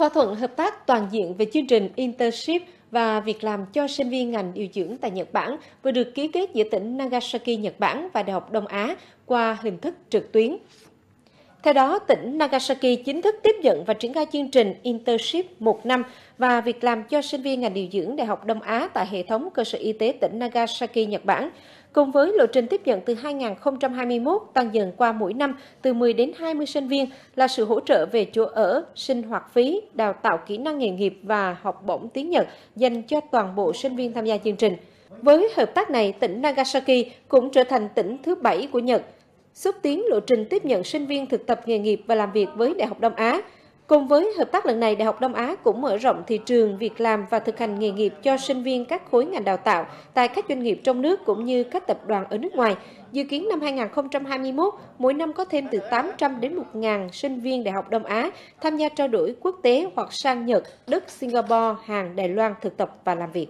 Thỏa thuận hợp tác toàn diện về chương trình Internship và việc làm cho sinh viên ngành điều dưỡng tại Nhật Bản vừa được ký kết giữa tỉnh Nagasaki, Nhật Bản và Đại học Đông Á qua hình thức trực tuyến. Theo đó, tỉnh Nagasaki chính thức tiếp nhận và triển khai chương trình Internship 1 năm và việc làm cho sinh viên ngành điều dưỡng Đại học Đông Á tại hệ thống cơ sở y tế tỉnh Nagasaki, Nhật Bản, cùng với lộ trình tiếp nhận từ 2021 tăng dần qua mỗi năm từ 10 đến 20 sinh viên là sự hỗ trợ về chỗ ở, sinh hoạt phí, đào tạo kỹ năng nghề nghiệp và học bổng tiếng Nhật dành cho toàn bộ sinh viên tham gia chương trình. Với hợp tác này, tỉnh Nagasaki cũng trở thành tỉnh thứ bảy của Nhật xúc tiến lộ trình tiếp nhận sinh viên thực tập nghề nghiệp và làm việc với Đại học Đông Á. Cùng với hợp tác lần này, Đại học Đông Á cũng mở rộng thị trường việc làm và thực hành nghề nghiệp cho sinh viên các khối ngành đào tạo tại các doanh nghiệp trong nước cũng như các tập đoàn ở nước ngoài. Dự kiến năm 2021, mỗi năm có thêm từ 800 đến 1.000 sinh viên Đại học Đông Á tham gia trao đổi quốc tế hoặc sang Nhật, Đức, Singapore, Hàn, Đài Loan thực tập và làm việc.